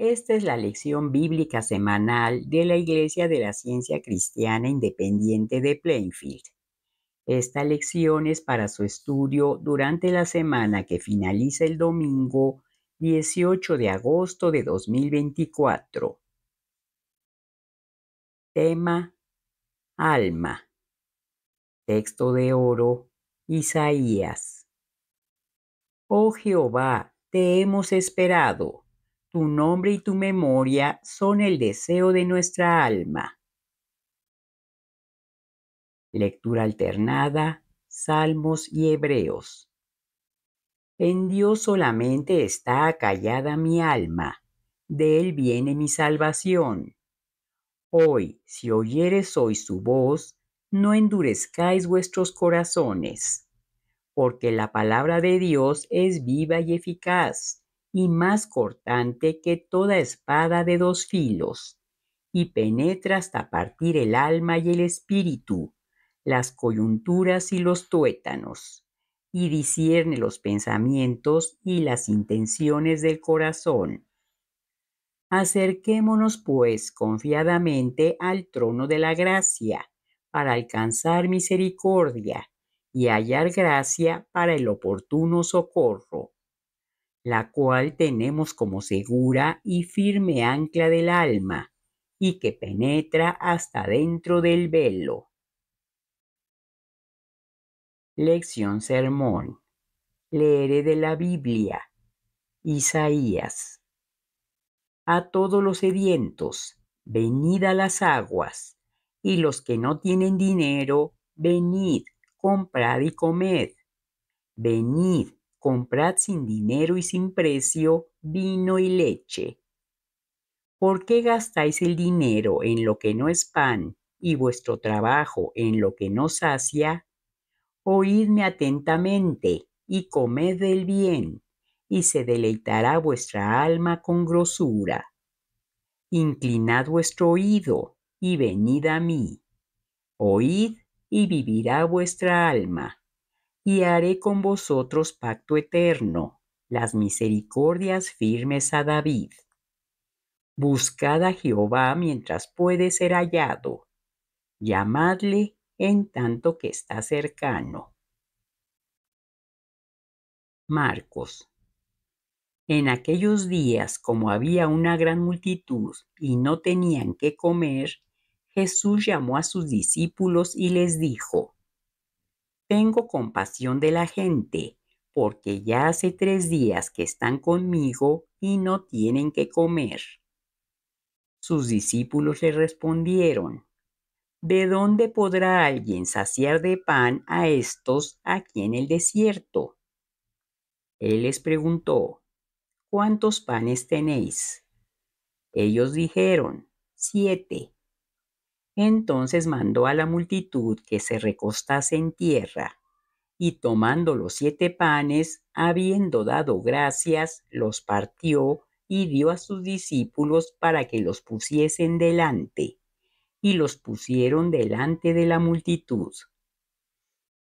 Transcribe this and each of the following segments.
Esta es la lección bíblica semanal de la Iglesia de la Ciencia Cristiana Independiente de Plainfield. Esta lección es para su estudio durante la semana que finaliza el domingo 18 de agosto de 2024. Tema Alma. Texto de oro Isaías. Oh Jehová, te hemos esperado tu nombre y tu memoria son el deseo de nuestra alma. Lectura alternada, Salmos y Hebreos. En Dios solamente está acallada mi alma, de Él viene mi salvación. Hoy, si oyeres hoy su voz, no endurezcáis vuestros corazones, porque la palabra de Dios es viva y eficaz y más cortante que toda espada de dos filos, y penetra hasta partir el alma y el espíritu, las coyunturas y los tuétanos, y discierne los pensamientos y las intenciones del corazón. Acerquémonos, pues, confiadamente al trono de la gracia, para alcanzar misericordia y hallar gracia para el oportuno socorro la cual tenemos como segura y firme ancla del alma, y que penetra hasta dentro del velo. Lección Sermón. Leeré de la Biblia. Isaías. A todos los sedientos, venid a las aguas, y los que no tienen dinero, venid, comprad y comed. Venid, comprad sin dinero y sin precio vino y leche. ¿Por qué gastáis el dinero en lo que no es pan y vuestro trabajo en lo que no sacia? Oídme atentamente y comed del bien, y se deleitará vuestra alma con grosura. Inclinad vuestro oído y venid a mí. Oíd y vivirá vuestra alma y haré con vosotros pacto eterno, las misericordias firmes a David. Buscad a Jehová mientras puede ser hallado, llamadle en tanto que está cercano. Marcos. En aquellos días, como había una gran multitud y no tenían qué comer, Jesús llamó a sus discípulos y les dijo, tengo compasión de la gente, porque ya hace tres días que están conmigo y no tienen que comer. Sus discípulos le respondieron, ¿De dónde podrá alguien saciar de pan a estos aquí en el desierto? Él les preguntó, ¿cuántos panes tenéis? Ellos dijeron, siete entonces mandó a la multitud que se recostase en tierra, y tomando los siete panes, habiendo dado gracias, los partió y dio a sus discípulos para que los pusiesen delante, y los pusieron delante de la multitud.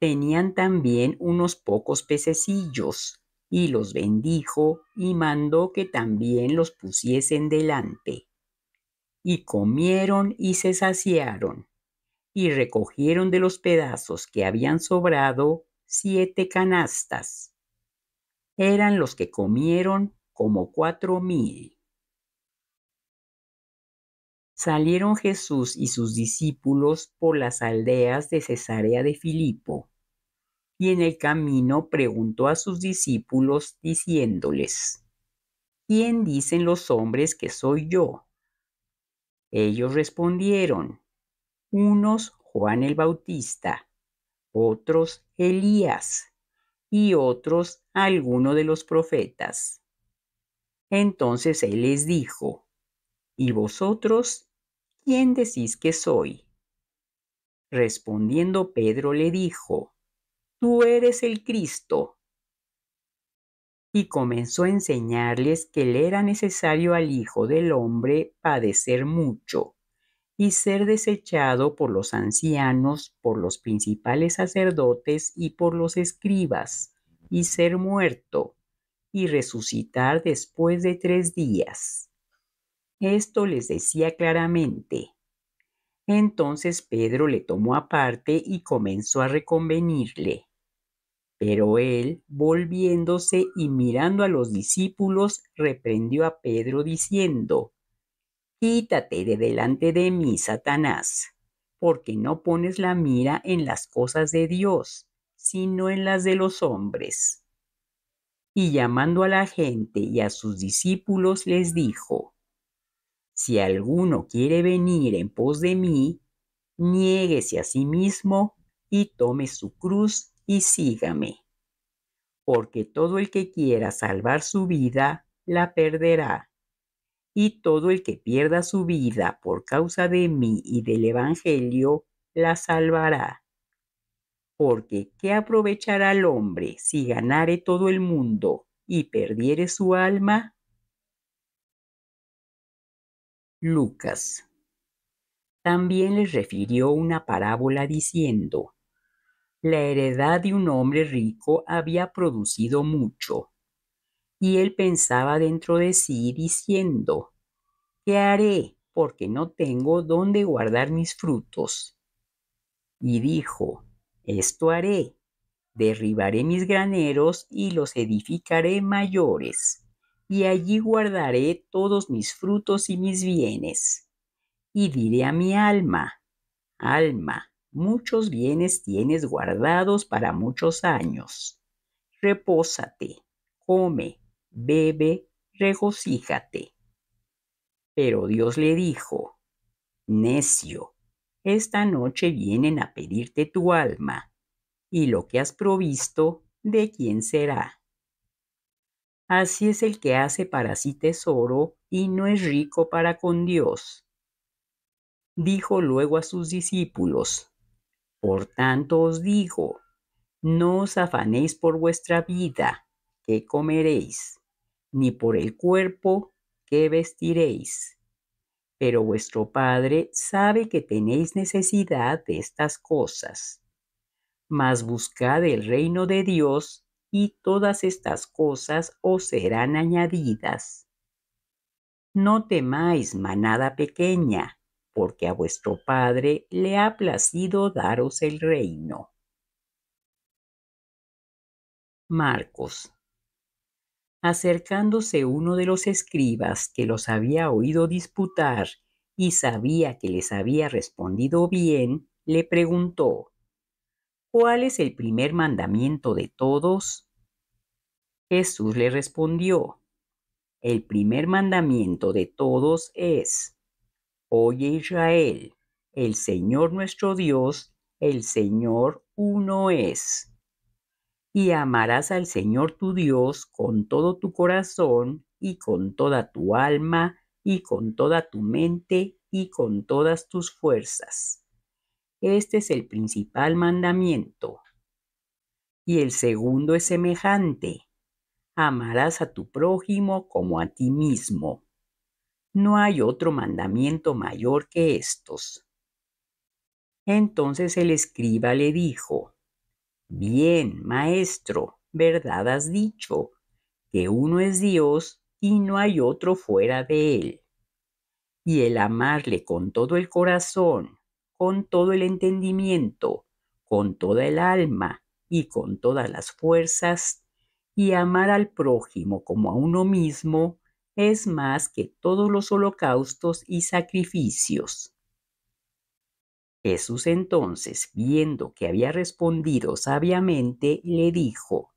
Tenían también unos pocos pececillos, y los bendijo, y mandó que también los pusiesen delante y comieron y se saciaron, y recogieron de los pedazos que habían sobrado siete canastas. Eran los que comieron como cuatro mil. Salieron Jesús y sus discípulos por las aldeas de Cesarea de Filipo, y en el camino preguntó a sus discípulos diciéndoles, ¿Quién dicen los hombres que soy yo? Ellos respondieron, unos Juan el Bautista, otros Elías y otros alguno de los profetas. Entonces él les dijo, ¿y vosotros quién decís que soy? Respondiendo Pedro le dijo, Tú eres el Cristo, y comenzó a enseñarles que le era necesario al Hijo del Hombre padecer mucho y ser desechado por los ancianos, por los principales sacerdotes y por los escribas, y ser muerto, y resucitar después de tres días. Esto les decía claramente. Entonces Pedro le tomó aparte y comenzó a reconvenirle. Pero él, volviéndose y mirando a los discípulos, reprendió a Pedro diciendo, Quítate de delante de mí, Satanás, porque no pones la mira en las cosas de Dios, sino en las de los hombres. Y llamando a la gente y a sus discípulos les dijo, Si alguno quiere venir en pos de mí, niéguese a sí mismo y tome su cruz y sígame, porque todo el que quiera salvar su vida, la perderá, y todo el que pierda su vida por causa de mí y del Evangelio, la salvará. Porque, ¿qué aprovechará el hombre si ganare todo el mundo y perdiere su alma? Lucas. También les refirió una parábola diciendo, la heredad de un hombre rico había producido mucho, y él pensaba dentro de sí diciendo, ¿qué haré? Porque no tengo dónde guardar mis frutos. Y dijo, esto haré, derribaré mis graneros y los edificaré mayores, y allí guardaré todos mis frutos y mis bienes. Y diré a mi alma, alma, muchos bienes tienes guardados para muchos años. Repósate, come, bebe, regocíjate. Pero Dios le dijo, necio, esta noche vienen a pedirte tu alma, y lo que has provisto, ¿de quién será? Así es el que hace para sí tesoro y no es rico para con Dios. Dijo luego a sus discípulos, por tanto os digo, no os afanéis por vuestra vida, que comeréis, ni por el cuerpo, que vestiréis. Pero vuestro Padre sabe que tenéis necesidad de estas cosas. Mas buscad el reino de Dios y todas estas cosas os serán añadidas. No temáis, manada pequeña, porque a vuestro Padre le ha placido daros el reino. Marcos. Acercándose uno de los escribas que los había oído disputar y sabía que les había respondido bien, le preguntó, ¿Cuál es el primer mandamiento de todos? Jesús le respondió, El primer mandamiento de todos es, Oye Israel, el Señor nuestro Dios, el Señor uno es. Y amarás al Señor tu Dios con todo tu corazón y con toda tu alma y con toda tu mente y con todas tus fuerzas. Este es el principal mandamiento. Y el segundo es semejante. Amarás a tu prójimo como a ti mismo. No hay otro mandamiento mayor que estos. Entonces el escriba le dijo, Bien, maestro, verdad has dicho, que uno es Dios y no hay otro fuera de él. Y el amarle con todo el corazón, con todo el entendimiento, con toda el alma y con todas las fuerzas, y amar al prójimo como a uno mismo es más que todos los holocaustos y sacrificios. Jesús entonces, viendo que había respondido sabiamente, le dijo,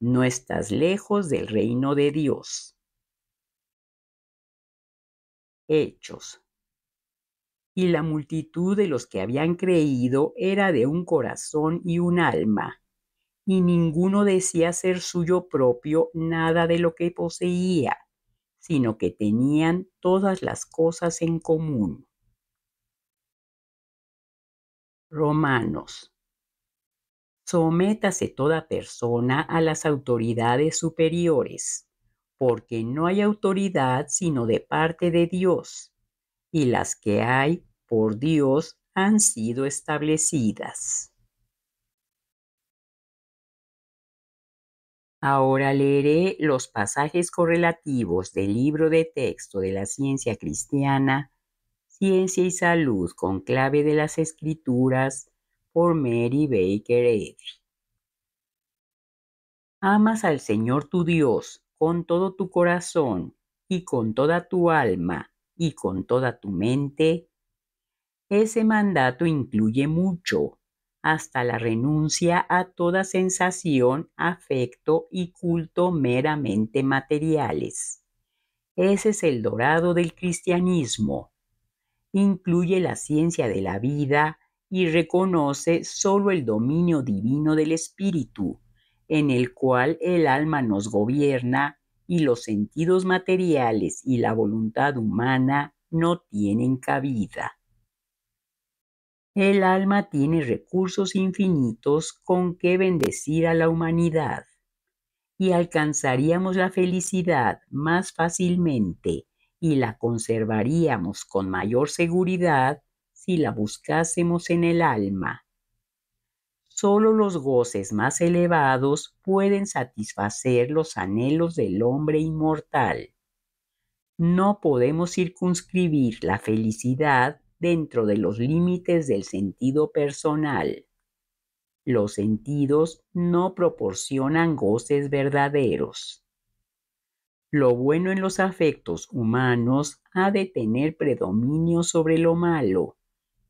No estás lejos del reino de Dios. Hechos. Y la multitud de los que habían creído era de un corazón y un alma, y ninguno decía ser suyo propio nada de lo que poseía sino que tenían todas las cosas en común. Romanos. Sométase toda persona a las autoridades superiores, porque no hay autoridad sino de parte de Dios, y las que hay por Dios han sido establecidas. Ahora leeré los pasajes correlativos del libro de texto de la ciencia cristiana, Ciencia y Salud con clave de las escrituras por Mary Baker Eddy. Amas al Señor tu Dios con todo tu corazón y con toda tu alma y con toda tu mente. Ese mandato incluye mucho hasta la renuncia a toda sensación, afecto y culto meramente materiales. Ese es el dorado del cristianismo. Incluye la ciencia de la vida y reconoce sólo el dominio divino del espíritu, en el cual el alma nos gobierna y los sentidos materiales y la voluntad humana no tienen cabida. El alma tiene recursos infinitos con que bendecir a la humanidad y alcanzaríamos la felicidad más fácilmente y la conservaríamos con mayor seguridad si la buscásemos en el alma. Solo los goces más elevados pueden satisfacer los anhelos del hombre inmortal. No podemos circunscribir la felicidad dentro de los límites del sentido personal. Los sentidos no proporcionan goces verdaderos. Lo bueno en los afectos humanos ha de tener predominio sobre lo malo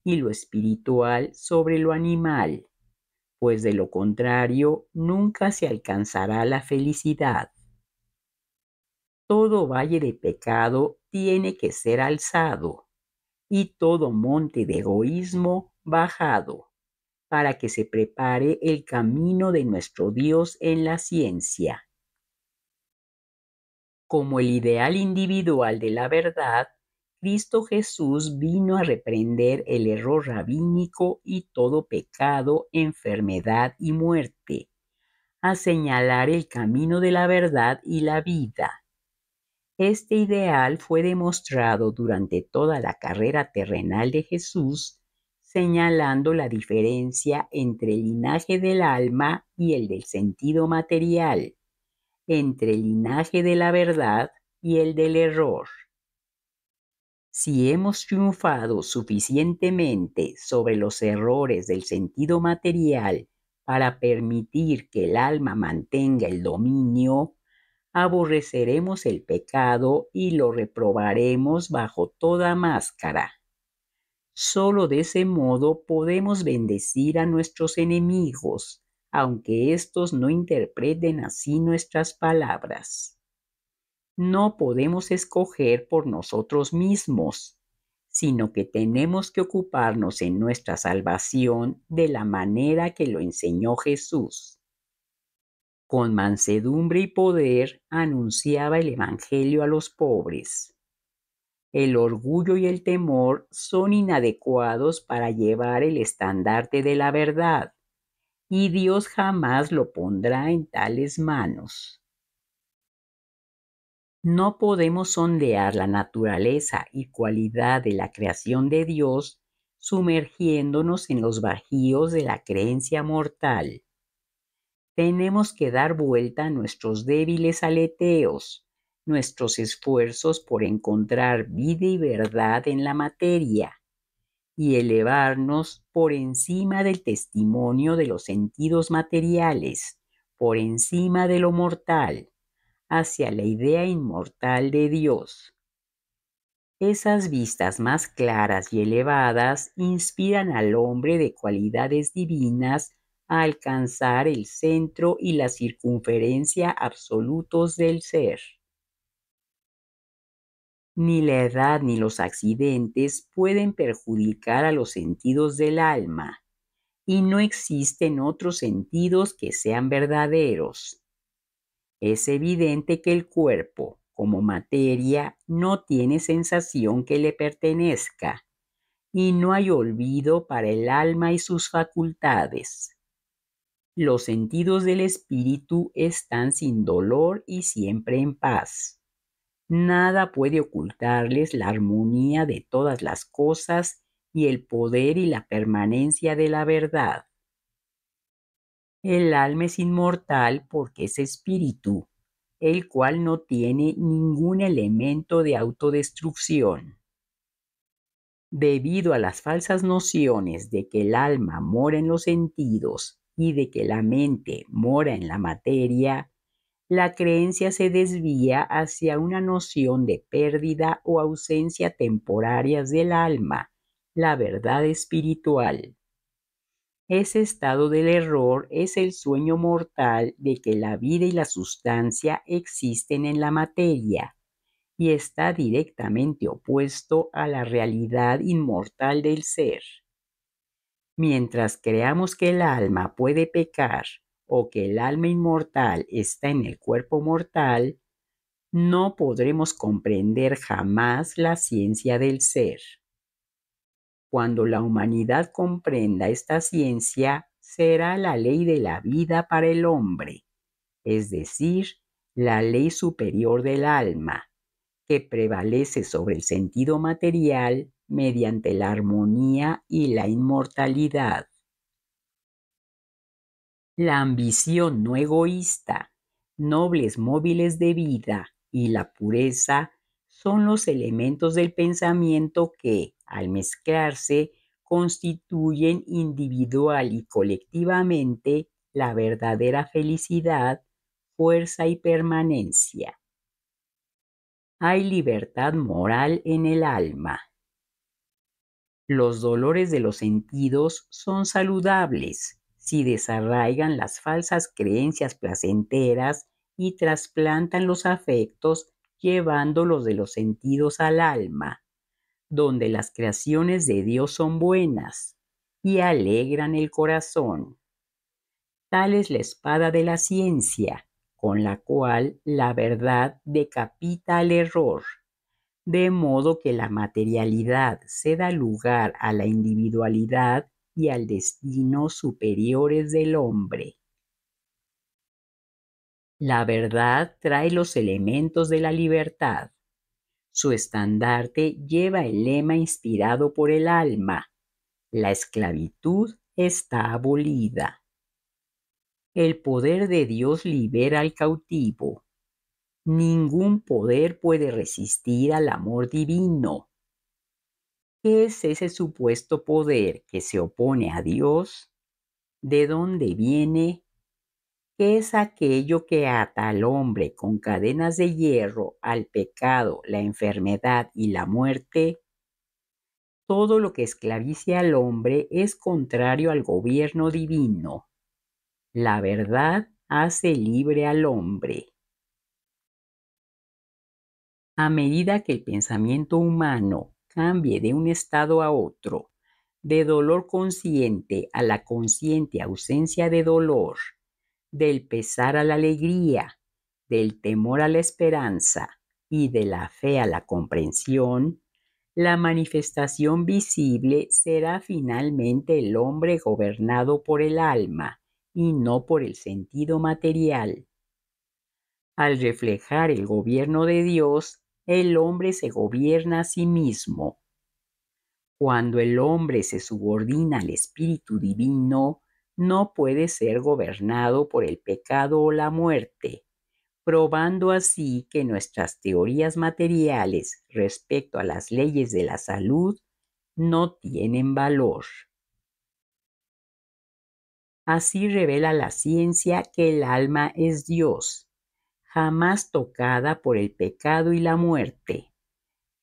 y lo espiritual sobre lo animal, pues de lo contrario nunca se alcanzará la felicidad. Todo valle de pecado tiene que ser alzado y todo monte de egoísmo bajado, para que se prepare el camino de nuestro Dios en la ciencia. Como el ideal individual de la verdad, Cristo Jesús vino a reprender el error rabínico y todo pecado, enfermedad y muerte, a señalar el camino de la verdad y la vida, este ideal fue demostrado durante toda la carrera terrenal de Jesús, señalando la diferencia entre el linaje del alma y el del sentido material, entre el linaje de la verdad y el del error. Si hemos triunfado suficientemente sobre los errores del sentido material para permitir que el alma mantenga el dominio, aborreceremos el pecado y lo reprobaremos bajo toda máscara. Solo de ese modo podemos bendecir a nuestros enemigos, aunque éstos no interpreten así nuestras palabras. No podemos escoger por nosotros mismos, sino que tenemos que ocuparnos en nuestra salvación de la manera que lo enseñó Jesús con mansedumbre y poder anunciaba el Evangelio a los pobres. El orgullo y el temor son inadecuados para llevar el estandarte de la verdad, y Dios jamás lo pondrá en tales manos. No podemos sondear la naturaleza y cualidad de la creación de Dios sumergiéndonos en los bajíos de la creencia mortal tenemos que dar vuelta a nuestros débiles aleteos, nuestros esfuerzos por encontrar vida y verdad en la materia y elevarnos por encima del testimonio de los sentidos materiales, por encima de lo mortal, hacia la idea inmortal de Dios. Esas vistas más claras y elevadas inspiran al hombre de cualidades divinas alcanzar el centro y la circunferencia absolutos del ser. Ni la edad ni los accidentes pueden perjudicar a los sentidos del alma, y no existen otros sentidos que sean verdaderos. Es evidente que el cuerpo, como materia, no tiene sensación que le pertenezca, y no hay olvido para el alma y sus facultades los sentidos del espíritu están sin dolor y siempre en paz. Nada puede ocultarles la armonía de todas las cosas y el poder y la permanencia de la verdad. El alma es inmortal porque es espíritu, el cual no tiene ningún elemento de autodestrucción. Debido a las falsas nociones de que el alma mora en los sentidos y de que la mente mora en la materia, la creencia se desvía hacia una noción de pérdida o ausencia temporarias del alma, la verdad espiritual. Ese estado del error es el sueño mortal de que la vida y la sustancia existen en la materia y está directamente opuesto a la realidad inmortal del ser. Mientras creamos que el alma puede pecar o que el alma inmortal está en el cuerpo mortal, no podremos comprender jamás la ciencia del ser. Cuando la humanidad comprenda esta ciencia, será la ley de la vida para el hombre, es decir, la ley superior del alma, que prevalece sobre el sentido material mediante la armonía y la inmortalidad. La ambición no egoísta, nobles móviles de vida y la pureza son los elementos del pensamiento que, al mezclarse, constituyen individual y colectivamente la verdadera felicidad, fuerza y permanencia. Hay libertad moral en el alma los dolores de los sentidos son saludables si desarraigan las falsas creencias placenteras y trasplantan los afectos llevándolos de los sentidos al alma, donde las creaciones de Dios son buenas y alegran el corazón. Tal es la espada de la ciencia, con la cual la verdad decapita al error de modo que la materialidad se da lugar a la individualidad y al destino superiores del hombre. La verdad trae los elementos de la libertad. Su estandarte lleva el lema inspirado por el alma. La esclavitud está abolida. El poder de Dios libera al cautivo. Ningún poder puede resistir al amor divino. ¿Qué es ese supuesto poder que se opone a Dios? ¿De dónde viene? ¿Qué es aquello que ata al hombre con cadenas de hierro al pecado, la enfermedad y la muerte? Todo lo que esclavice al hombre es contrario al gobierno divino. La verdad hace libre al hombre. A medida que el pensamiento humano cambie de un estado a otro, de dolor consciente a la consciente ausencia de dolor, del pesar a la alegría, del temor a la esperanza y de la fe a la comprensión, la manifestación visible será finalmente el hombre gobernado por el alma y no por el sentido material. Al reflejar el gobierno de Dios, el hombre se gobierna a sí mismo. Cuando el hombre se subordina al Espíritu Divino, no puede ser gobernado por el pecado o la muerte, probando así que nuestras teorías materiales respecto a las leyes de la salud no tienen valor. Así revela la ciencia que el alma es Dios jamás tocada por el pecado y la muerte.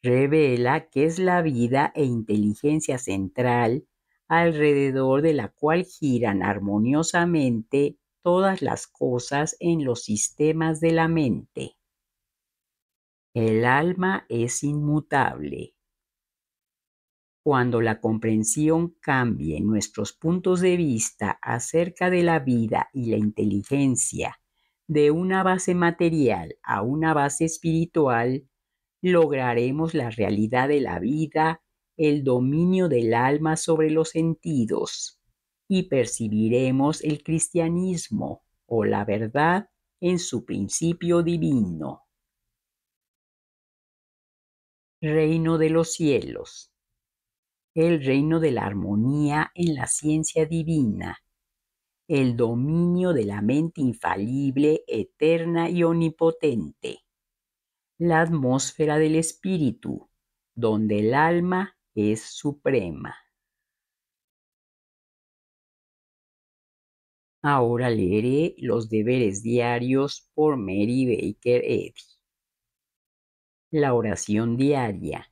Revela que es la vida e inteligencia central alrededor de la cual giran armoniosamente todas las cosas en los sistemas de la mente. El alma es inmutable. Cuando la comprensión cambie nuestros puntos de vista acerca de la vida y la inteligencia de una base material a una base espiritual, lograremos la realidad de la vida, el dominio del alma sobre los sentidos y percibiremos el cristianismo o la verdad en su principio divino. Reino de los cielos. El reino de la armonía en la ciencia divina el dominio de la mente infalible, eterna y omnipotente, la atmósfera del espíritu, donde el alma es suprema. Ahora leeré los deberes diarios por Mary Baker Eddy. La oración diaria